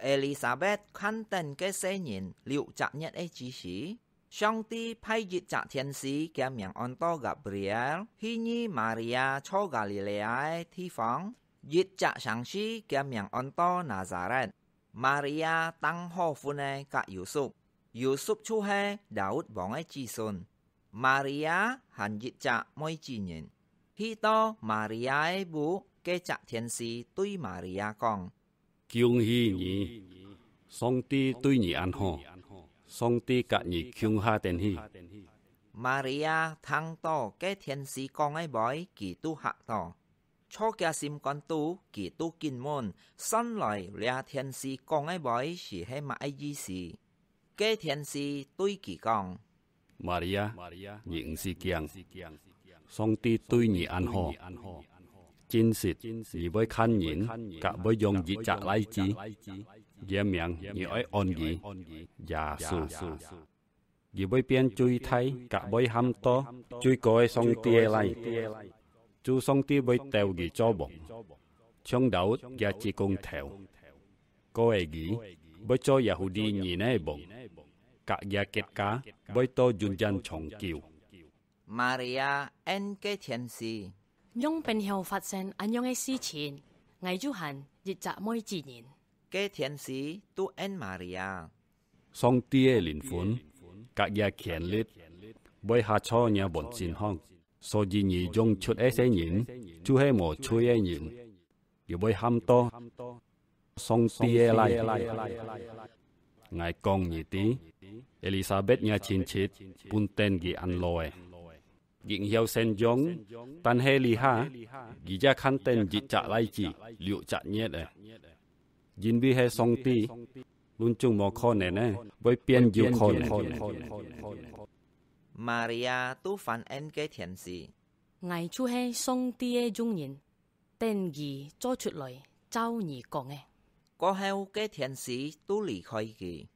เอลิซาเบธขันเตนเกเซนินลิวจักเนตเอจิสีช่องตี่พายจิตจักเทียนสีแกมยังอันโตกับเบรียลฮินีมาริยาโชกาลิเลไอที่ฟังยิตจักสังชีแกมยังอันโตนาซาเรนมาริยาตั้งฮอฟุเนกับยูซุปยูซุปชูเฮดาวด์บองไอจีซุนมาริยาหันยิตจากม่ยจีนินฮิโตมาริยาไอบุเกจักเทียนสีตุยมาริยากอง kiung hi ni song ti tui ni an ho song ti cả ni kiung ha ten hi Maria thăng to cái thiên sĩ con ấy bói kỳ tu hạ to cho kia sim con tu kỳ tu kinh môn sân lại lia thiên sĩ con ấy bói chỉ hay mà ai gì gì cái thiên sĩ tui kỳ con Maria những si kiang song ti tui ni an ho chân xịt, gì với khăn nhìn, cả với dòng dị trả lai chi, dễ miệng như ấy ôn gì, giả sự. gì với biên chui thay, cả với ham to, chui coi song tia lại, Chú song tia với tèo gì cho bổng. Trong đầu, giả chỉ cùng theo. Cô ấy gì, với cho Yahudi nhìn ấy bổng. Cả gia dạ dạ kết cá, với tôi dùn dân chồng kiều. Maria en cái thiên si. 用病後發生咁樣嘅事情，我就恨日責每自然。嘅天使都恩瑪利亞，上帝嘅靈魂，隔夜權力，每下初嘢本健康，所以你用出一些人，就係無出嘅人，又會喊多，上帝嘅嚟，我講你啲，伊麗莎白嘅親戚本等嘅安樂嘅。ging hiao sen jong tan he li ha gi ja khan ten ji cha lai chi liu cha nye le jin bi he song ti lun chung mo kho ne ne boi pian ju kho ne Maria tu fan en ke thiền sĩ ngài chu he song ti e jung yin tên gì cho chuột lời trao nhị còn nghe có heo cái thiền sĩ tu lì khơi gì